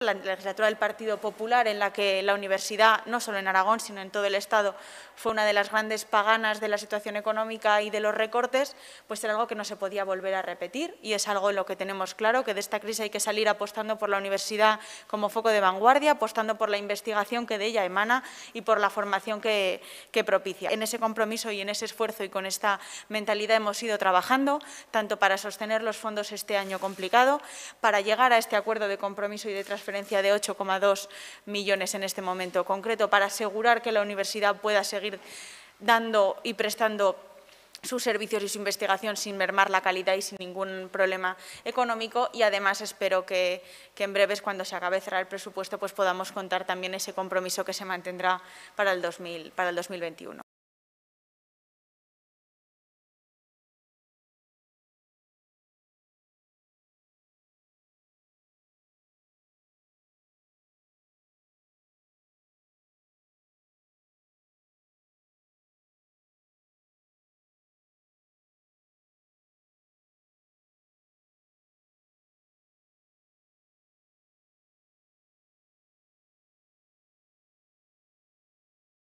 la legislatura del Partido Popular, en la que la universidad, no solo en Aragón, sino en todo el Estado, fue una de las grandes paganas de la situación económica y de los recortes, pues era algo que no se podía volver a repetir y es algo en lo que tenemos claro, que de esta crisis hay que salir apostando por la universidad como foco de vanguardia, apostando por la investigación que de ella emana y por la formación que, propicia. En ese compromiso y en ese esfuerzo y con esta mentalidad hemos ido trabajando, tanto para sostener los fondos este año complicado, para llegar a este acuerdo de compromiso y de transferencia diferencia de 8,2 millones en este momento concreto para asegurar que la universidad pueda seguir dando y prestando sus servicios y su investigación sin mermar la calidad y sin ningún problema económico y además espero que, en breves, cuando se acabe cerrar el presupuesto, pues podamos contar también ese compromiso que se mantendrá para el, 2000, para el 2021.